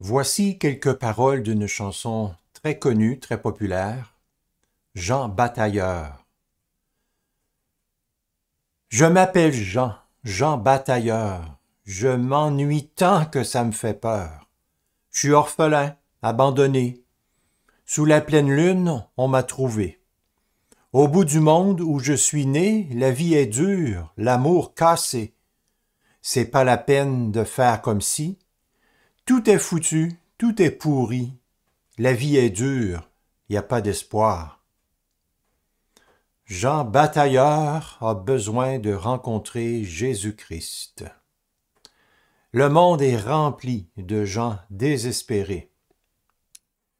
Voici quelques paroles d'une chanson très connue, très populaire, Jean Batailleur. Je m'appelle Jean, Jean Batailleur. Je m'ennuie tant que ça me fait peur. Je suis orphelin, abandonné. Sous la pleine lune, on m'a trouvé. Au bout du monde où je suis né, la vie est dure, l'amour cassé. C'est pas la peine de faire comme si, tout est foutu, tout est pourri. La vie est dure, il n'y a pas d'espoir. Jean Batailleur a besoin de rencontrer Jésus-Christ. Le monde est rempli de gens désespérés,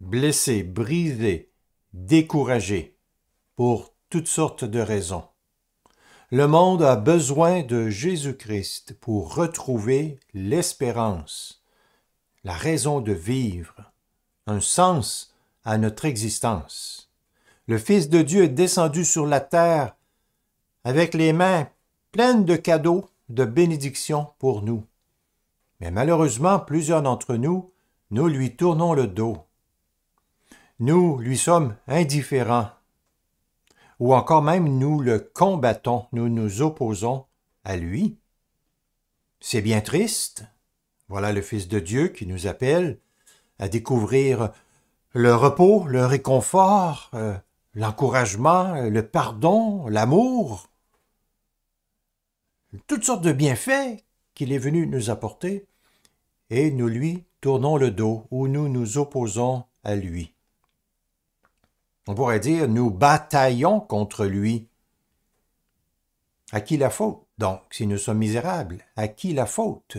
blessés, brisés, découragés, pour toutes sortes de raisons. Le monde a besoin de Jésus-Christ pour retrouver l'espérance, la raison de vivre, un sens à notre existence. Le Fils de Dieu est descendu sur la terre avec les mains pleines de cadeaux, de bénédictions pour nous. Mais malheureusement, plusieurs d'entre nous, nous lui tournons le dos. Nous lui sommes indifférents, ou encore même nous le combattons, nous nous opposons à lui. C'est bien triste. Voilà le Fils de Dieu qui nous appelle à découvrir le repos, le réconfort, euh, l'encouragement, euh, le pardon, l'amour, toutes sortes de bienfaits qu'il est venu nous apporter, et nous lui tournons le dos ou nous nous opposons à lui. On pourrait dire nous bataillons contre lui. À qui la faute donc si nous sommes misérables À qui la faute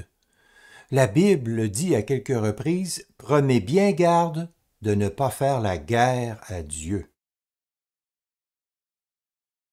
la Bible dit à quelques reprises, Prenez bien garde de ne pas faire la guerre à Dieu.